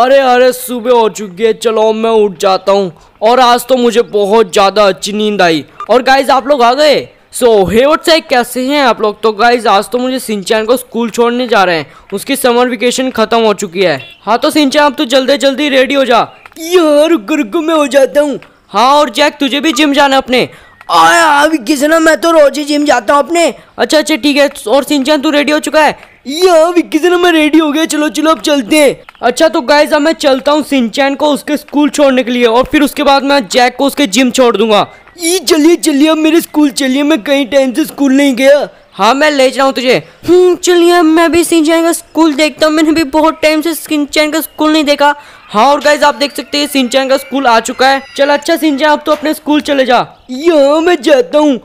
अरे अरे सुबह हो चुकी है चलो मैं उठ जाता हूँ और आज तो मुझे बहुत ज़्यादा अच्छी नींद आई और गाइज आप लोग आ गए सो हे व्हाट्सएप कैसे हैं आप लोग तो गाइज आज तो मुझे सिंचैन को स्कूल छोड़ने जा रहे हैं उसकी समर वेकेशन खत्म हो चुकी है हाँ तो सिंचैन आप तो जल्दी जल्दी रेडी हो जा यार रुको रुको मैं हो जाता हूँ हाँ और जैक तुझे भी जिम जाना अपने अभी ना मैं तो रोज ही जिम जाता हूँ अपने अच्छा अच्छा ठीक है और सिंचन तू रेडी हो चुका है ये विक्की से ना मैं रेडी हो गया चलो चलो अब चलते हैं अच्छा तो गाइज अब मैं चलता हूँ सिंचैन को उसके स्कूल छोड़ने के लिए और फिर उसके बाद मैं जैक को उसके जिम छोड़ दूंगा ये चलिए चलिए अब मेरे स्कूल चलिए मैं कई टाइम से स्कूल नहीं गया हाँ मैं ले जाऊँ तुझे हम्म, चलिए मैं भी सिंचैन का स्कूल देखता हूँ मैंने भी बहुत टाइम से सिंचैन का स्कूल नहीं देखा हाँ और गाइज आप देख सकते हैं सिंचन का स्कूल आ चुका है चल अच्छा सिंचा आप तो अपने स्कूल चले जा यहाँ मैं जाता हूँ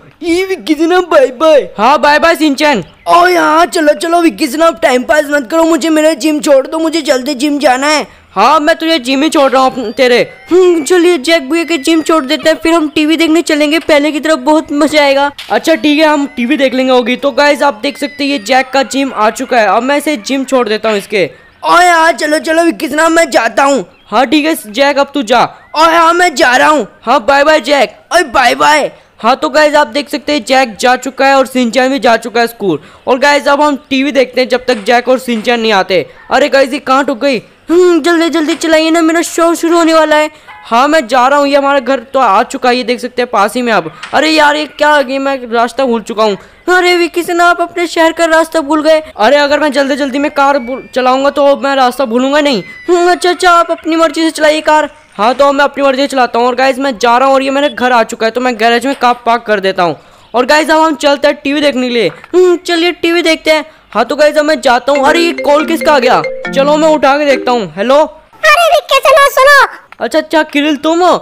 कितना बाय बाय हाँ बाय बाय सिंचन ओ यहाँ चलो चलो विक्की सिन्हा टाइम पास मत करो मुझे मेरा जिम छोड़ दो मुझे जल्दी जिम जाना है हाँ मैं तुझे जिम ही छोड़ रहा हूँ तेरे हम्म, चलिए जैक भैया के जिम छोड़ देते हैं फिर हम टीवी देखने चलेंगे पहले की तरफ बहुत मजा आएगा अच्छा ठीक है हम टीवी देख लेंगे होगी तो गाइज आप देख सकते हैं ये जैक का जिम आ चुका है अब मैं इसे जिम छोड़ देता हूँ इसके और हाँ चलो चलो विक्की साहब मैं जाता हूँ हाँ ठीक है जैक अब तू जा और हाँ मैं जा रहा हूँ हाँ बाय बाय जैक और बाय बाय हाँ तो गाइज आप देख सकते हैं जैक जा चुका है और सिंचन भी जा चुका है स्कूल और गाइज अब हम टीवी देखते हैं जब तक जैक और सिंचन नहीं आते अरे गाइज ये कहाँ टुक गई हम्म, जल्दी जल्दी चलाइए ना मेरा शो शुरू होने वाला है हाँ मैं जा रहा हूँ ये हमारा घर तो आ चुका है ये देख सकते हैं पास ही में अब अरे यार ये क्या आगे मैं रास्ता भूल चुका हूँ अरे विकी से ना आप अपने शहर का रास्ता भूल गए अरे अगर मैं जल्दी जल्दी में कार चलाऊंगा तो मैं रास्ता भूलूंगा नहीं हम्म, अच्छा अच्छा आप अपनी मर्जी से चलाइए कार हाँ तो मैं अपनी मर्जी से चलाता हूँ और गाइज मैं जा रहा हूँ और ये मेरे घर आ चुका है तो मैं गैरेज में कार पार्क कर देता हूँ और गाइज अब हम चलते हैं टीवी देखने के लिए हम्म, चलिए टीवी देखते हैं हाँ तो गाइज अब मैं जाता हूँ अरे ये कॉल किसका आ गया चलो मैं उठा के देखता हूँ हेलो अरे सुनो अच्छा अच्छा किरिल तुम हो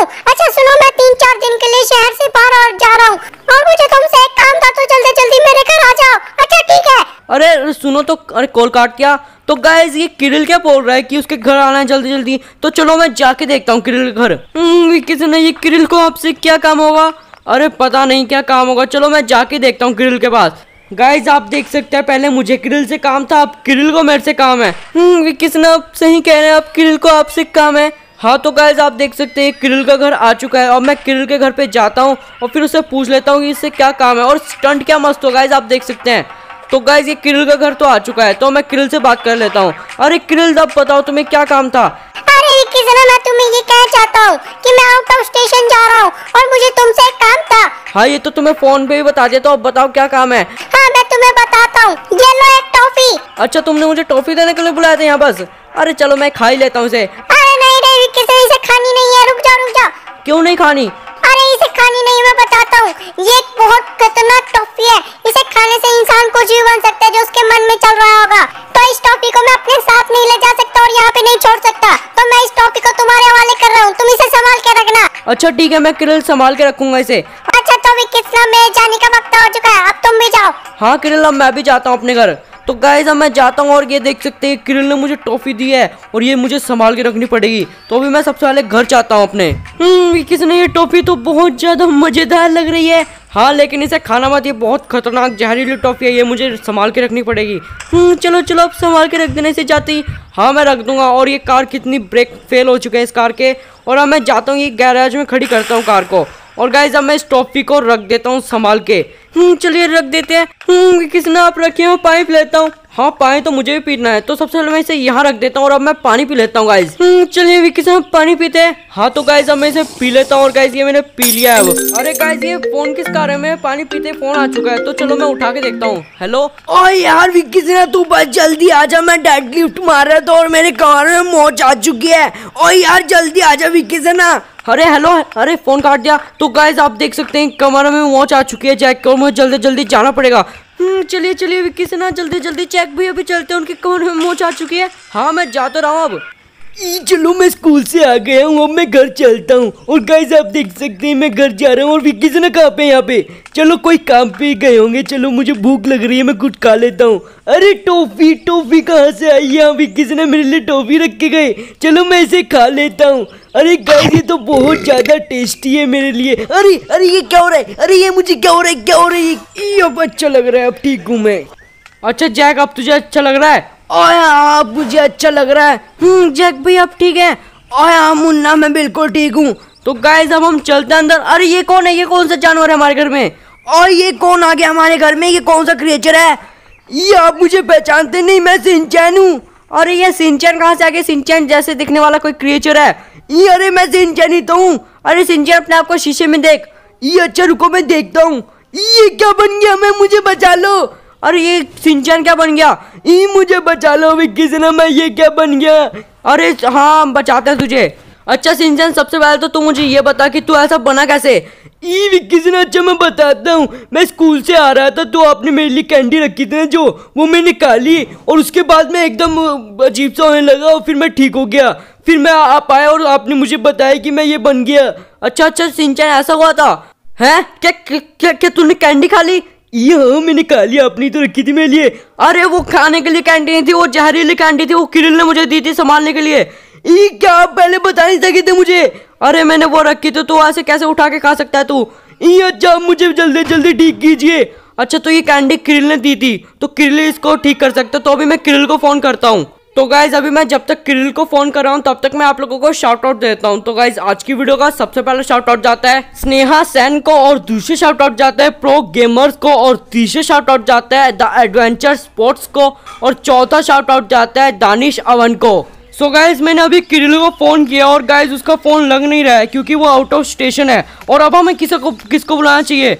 अच्छा सुनो मैं तीन चार दिन के लिए शहर से बाहर और जा रहा हूँ और मुझे तुमसे एक काम था तो जल्दी जल्दी मेरे घर आ जाओ अच्छा ठीक है अरे सुनो तो अरे कॉल काट क्या तो गाइज ये किरिल क्या बोल रहा है कि उसके घर आना है जल्दी जल्दी तो चलो मैं जाके देखता हूँ किरिल के घर हम्म, किसने ये किरिल को आपसे क्या काम होगा अरे पता नहीं क्या काम होगा चलो मैं जाके देखता हूँ किरिल के पास गाइज आप देख सकते हैं पहले मुझे किरिल से काम था अब किरिल को मेरे से काम है हम्म, किसने आप सही कह रहे हैं आप किरिल को आपसे काम है हाँ तो गाइज आप देख सकते हैं किरिल का घर आ चुका है और मैं किरिल के घर पे जाता हूँ और फिर उससे पूछ लेता हूँ कि इससे क्या काम है और स्टंट क्या मस्त हो गाइज आप देख सकते हैं तो गाइज ये किरिल का घर तो आ चुका है तो मैं किरिल से बात कर लेता हूँ अरे किरिल अब बताओ तुम्हें क्या काम था अरे मैं तुम्हें ये कहना चाहता हूँ कि मैं आउट ऑफ स्टेशन जा रहा हूँ और मुझे तुमसे हाँ ये तो तुम्हें फोन पे भी बता देता तो अब बताओ क्या काम है हाँ मैं तुम्हें बताता हूँ ये लो एक टॉफी अच्छा तुमने मुझे टॉफी देने के लिए बुलाया था यहाँ बस अरे चलो मैं खा ही लेता हूँ इसे अरे नहीं नहीं किसे इसे खानी नहीं है रुक जा रुक जा क्यों नहीं खानी अरे इसे खानी नहीं मैं बताता हूँ ये एक बहुत खतरनाक टॉफी है इसे खाने से इंसान कुछ भी बन सकता है जो उसके मन में चल रहा होगा तो इस टॉफी को मैं अपने साथ नहीं ले जा सकता और यहाँ पे नहीं छोड़ सकता तो मैं इस टॉफी को तुम्हारे हवाले कर रहा हूँ तुम इसे संभाल के रखना अच्छा ठीक है मैं किरल संभाल के रखूंगा इसे तो अभी विकिस्ला में जाने का वक्त हो चुका है अब तुम भी जाओ हाँ किरण अब मैं भी जाता हूँ अपने घर तो गाइज अब मैं जाता हूँ और ये देख सकते हैं किरण ने मुझे टॉफी दी है और ये मुझे संभाल के रखनी पड़ेगी तो अभी मैं सबसे पहले घर जाता हूँ अपने हम्म, किसने ये टॉफी तो बहुत ज़्यादा मज़ेदार लग रही है हाँ लेकिन इसे खाना मत ये बहुत खतरनाक जहरीली टॉफी है ये मुझे संभाल के रखनी पड़ेगी हम्म, चलो चलो अब संभाल के रख देने से जाती हाँ मैं रख दूंगा और ये कार कितनी ब्रेक फेल हो चुके हैं इस कार के और अब मैं जाता हूँ ये गैराज में खड़ी करता हूँ कार को और गाइज अब मैं इस टॉफी को रख देता हूँ संभाल के हम्म, चलिए रख देते हैं हम्म, किसने आप रखे हो पाइप लेता हूँ हाँ पानी तो मुझे भी पीना है तो सबसे पहले मैं इसे यहाँ रख देता हूँ और अब मैं पानी पी लेता हूँ गाइज हम्म, चलिए विक्की से पानी पीते हैं हाँ तो गाइज अब मैं इसे पी लेता हूँ और गाइज ये मैंने पी लिया है वो अरे गाइज ये फोन किस कार में पानी पीते फोन आ चुका है तो चलो मैं उठा के देखता हूँ हेलो ओ यार विक्की से तू बस जल्दी आ जा मैं डेड लिफ्ट मार रहा था और मेरे कमर में मोच आ चुकी है और यार जल्दी आ जा विक्की से ना अरे हेलो अरे फोन काट दिया तो गाइज आप देख सकते हैं कमर में वॉच आ चुकी है जैक को मुझे जल्दी जल्दी जाना पड़ेगा चलिए चलिए विक्की से ना जल्दी जल्दी चेक भी अभी चलते हैं उनकी कौन मोच आ चुकी है हाँ मैं जाता रहा हूँ अब चलो मैं स्कूल से आ गया हूँ अब मैं घर चलता हूँ और गाइज आप देख सकते हैं मैं घर जा रहा हूँ और विक्की से ना पे यहाँ पे चलो कोई काम पे गए होंगे चलो मुझे भूख लग रही है मैं कुछ खा लेता हूँ अरे टॉफी टॉफी कहाँ से आई है विक्की ने मेरे लिए टॉफी रख के गए चलो मैं इसे खा लेता हूँ अरे गाइस ये तो बहुत ज्यादा टेस्टी है मेरे लिए अरे अरे ये क्या हो रहा है अरे ये मुझे क्या हो रहा है क्या हो रहा है ये अब अच्छा लग रहा है अब ठीक हूँ मैं अच्छा जैक अब तुझे अच्छा लग रहा है आप मुझे अच्छा लग रहा है हम्म, जैक भाई आप ठीक है ओए हाँ, मुन्ना मैं बिल्कुल ठीक हूँ तो गाइज अब हम चलते हैं अंदर अरे ये कौन है ये कौन सा जानवर है हमारे घर में और ये कौन आ गया हमारे घर में ये कौन सा क्रिएचर है ये आप मुझे पहचानते नहीं मैं सिंचैन हूँ अरे ये सिंचैन कहाँ से आ गया सिंचैन जैसे दिखने वाला कोई क्रिएचर है ये अरे मैं सिंचैन ही तो हूँ अरे सिंचैन अपने आप को शीशे में देख ये अच्छा रुको मैं देखता हूँ ये क्या बन गया मैं मुझे बचा लो अरे ये सिंचन क्या बन गया ई मुझे बचा लो विक्की मैं ये क्या बन गया अरे हाँ बचाते तुझे अच्छा सिंचन सबसे पहले तो तू मुझे ये बता कि तू ऐसा बना कैसे ई विक्की से अच्छा मैं बताता हूँ मैं स्कूल से आ रहा था तो आपने मेरे लिए कैंडी रखी थी ना जो वो मैं निकाली और उसके बाद मैं एकदम अजीब सा होने लगा और फिर मैं ठीक हो गया फिर मैं आप आया और आपने मुझे बताया कि मैं ये बन गया अच्छा अच्छा सिंचन ऐसा हुआ था है क्या क्या, क्या, क्या तूने कैंडी खा ली ये हाँ मैंने लिया अपनी तो रखी थी मेरे लिए अरे वो खाने के लिए कैंटीन थी वो जहरीली कैंडी थी वो किरण ने मुझे दी थी संभालने के लिए ये क्या आप पहले बता नहीं सके थे मुझे अरे मैंने वो रखी थी तो ऐसे कैसे उठा के खा सकता है तू ये अच्छा मुझे जल्दी जल्दी ठीक कीजिए अच्छा तो ये कैंडी किरिल ने दी थी तो किरिल इसको ठीक कर सकते तो अभी मैं किरिल को फ़ोन करता हूँ तो गाइज अभी मैं जब तक किरिल को फोन कर रहा हूँ तब तक मैं आप लोगों को शॉर्ट आउट देता हूँ तो गाइज आज की वीडियो का सबसे पहला शॉर्ट आउट जाता है स्नेहा सैन को और दूसरे शॉर्ट आउट जाता है प्रो गेमर्स को और तीसरे शॉर्ट आउट जाता है द एडवेंचर स्पोर्ट्स को और चौथा शॉर्ट आउट जाता है दानिश अवन को सो so गाइज मैंने अभी किरिल को फ़ोन किया और गाइज उसका फ़ोन लग नहीं रहा है क्योंकि वो आउट ऑफ स्टेशन है और अब हमें किसी को किसको बुलाना चाहिए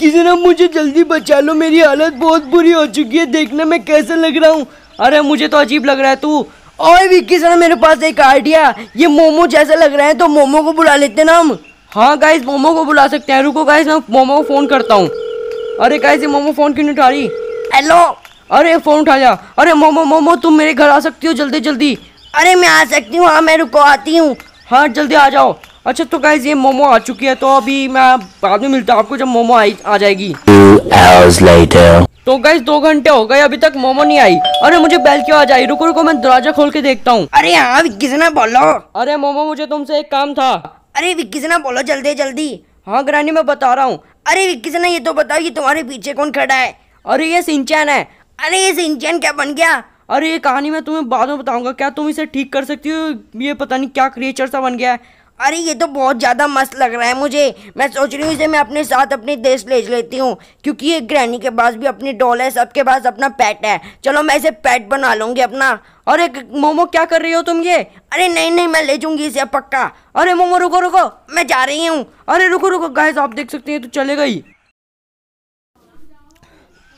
किसी ना मुझे जल्दी बचा लो मेरी हालत बहुत बुरी हो चुकी है देखने में कैसे लग रहा हूँ अरे मुझे तो अजीब लग रहा है तू और विक्की सर मेरे पास एक आइडिया ये मोमो जैसा लग रहा है तो मोमो को बुला लेते ना हम हाँ गाइस मोमो को बुला सकते हैं रुको गाइस मैं मोमो को फ़ोन करता हूँ अरे गाइस ये मोमो फ़ोन क्यों नहीं उठा रही हेलो अरे फ़ोन उठा जा अरे मोमो मोमो तुम मेरे घर आ सकती हो जल्दी जल्दी अरे मैं आ सकती हूँ हाँ मैं रुको आती हूँ हाँ जल्दी आ जाओ अच्छा तो गाइस ये मोमो आ चुकी है तो अभी मैं बाद में मिलता हूँ आपको जब मोमो आ जाएगी तो गई दो घंटे हो गए अभी तक मोमो नहीं आई अरे मुझे बैल क्यों आ जाए रुको रुको मैं दरवाजा खोल के देखता हूँ अरे हाँ विक्की बोलो अरे मोमो मुझे तुमसे एक काम था अरे विक्की से ना बोलो जल्दी जल्दी हाँ ग्रानी मैं बता रहा हूँ अरे विक्की ये तो बताओ ये तुम्हारे पीछे कौन खड़ा है अरे ये सिंचन है अरे ये सिंचन क्या बन गया अरे ये कहानी मैं तुम्हें बाद में बताऊंगा क्या तुम इसे ठीक कर सकती हो ये पता नहीं क्या क्रिएचर सा बन गया है अरे ये तो बहुत ज़्यादा मस्त लग रहा है मुझे मैं सोच रही हूँ इसे मैं अपने साथ अपने देश ले लेती हूँ क्योंकि ये ग्रैनी के पास भी अपनी डॉल है सबके पास अपना पेट है चलो मैं इसे पेट बना लूँगी अपना अरे मोमो क्या कर रही हो तुम ये अरे नहीं नहीं मैं ले जाऊँगी इसे पक्का अरे मोमो रुको रुको मैं जा रही हूँ अरे रुको रुको गाइस आप देख सकते हैं तो चले गई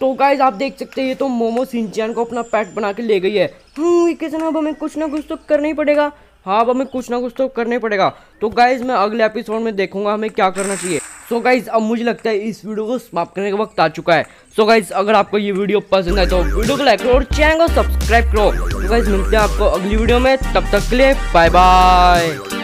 तो गाइज आप देख सकते हैं ये तो मोमो सिंचन को अपना पैट बना के ले गई है हम्म किसान अब हमें कुछ ना कुछ तो करना ही पड़ेगा हाँ अब हमें कुछ ना कुछ तो करना पड़ेगा तो गाइज मैं अगले एपिसोड में देखूंगा हमें क्या करना चाहिए सो so गाइज अब मुझे लगता है इस वीडियो को समाप्त करने का वक्त आ चुका है सो so गाइज अगर आपको ये वीडियो पसंद आए तो वीडियो को लाइक करो और चैनल को सब्सक्राइब करो तो गाइज मिलते हैं आपको अगली वीडियो में तब तक के लिए बाय बाय